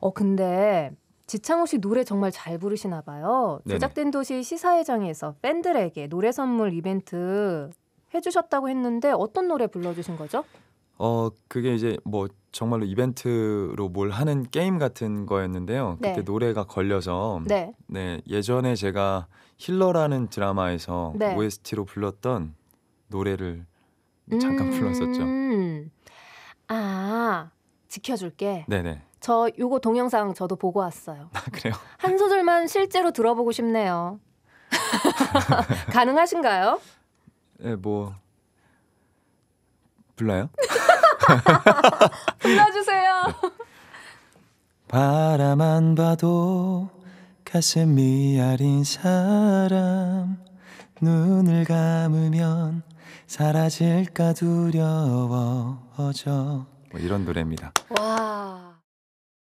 어 근데 지창호 씨 노래 정말 잘 부르시나 봐요. 네네. 제작된 도시 시사회장에서 팬들에게 노래 선물 이벤트 해주셨다고 했는데 어떤 노래 불러주신 거죠? 어 그게 이제 뭐 정말로 이벤트로 뭘 하는 게임 같은 거였는데요. 네. 그때 네. 노래가 걸려서 네. 네. 예전에 제가 힐러라는 드라마에서 네. OST로 불렀던 노래를 잠깐 음... 불렀었죠. 아 지켜줄게. 네네. 저 요거 동영상 저도 보고 왔어요. 아, 그래요? 한 소절만 실제로 들어보고 싶네요. 가능하신가요? 네, 뭐 불러요? 불러주세요. 네. 바라만 봐도 가슴이 아린 사람 눈을 감으면 사라질까 두려워져 뭐 이런 노래입니다. 와.